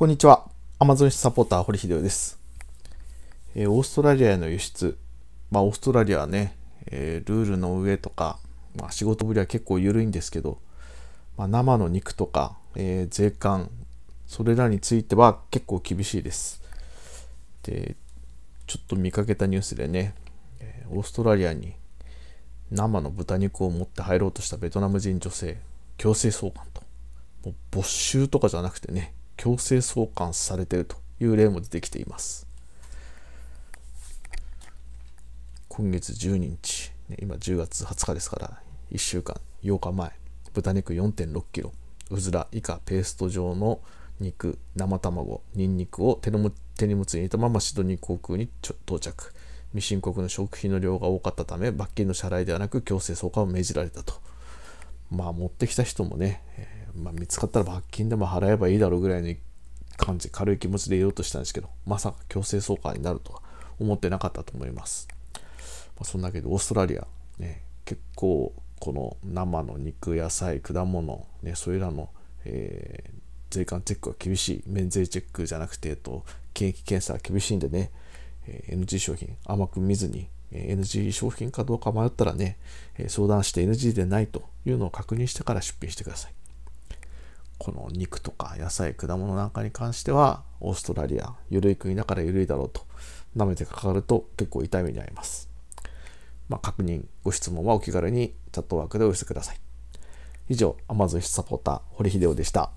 こんにちは。アマゾンサポーター、堀秀夫です、えー、オーストラリアへの輸出。まあ、オーストラリアはね、えー、ルールの上とか、まあ、仕事ぶりは結構緩いんですけど、まあ、生の肉とか、えー、税関、それらについては結構厳しいです。で、ちょっと見かけたニュースでね、オーストラリアに生の豚肉を持って入ろうとしたベトナム人女性、強制送還と。もう没収とかじゃなくてね、強制送還されているという例も出てきています。今月12日、今10月20日ですから、1週間、8日前、豚肉 4.6kg、うずら、以下ペースト状の肉、生卵、ニンニクを手の手荷物に入れたままシドニー航空に到着。未申告の食費の量が多かったため、罰金の支払いではなく強制送還を命じられたと。まあ持ってきた人もね、えーまあ、見つかったら罰金でも払えばいいだろうぐらいの感じ、軽い気持ちで言おうとしたんですけど、まさか強制送還になるとは思ってなかったと思います。まあ、そんなわけで、オーストラリア、ね、結構、この生の肉、野菜、果物、ね、それらの、えー、税関チェックは厳しい、免税チェックじゃなくて、えっと、検疫検査は厳しいんでね、えー、NG 商品、甘く見ずに、え NG 商品かどうか迷ったらね、え相談して NG でないというのを確認してから出品してください。この肉とか野菜、果物なんかに関しては、オーストラリア、緩い国だから緩いだろうと、舐めてかかると結構痛い目に遭います。まあ、確認、ご質問はお気軽にチャットワークでお寄せください。以上、Amazon サポーター、堀秀夫でした。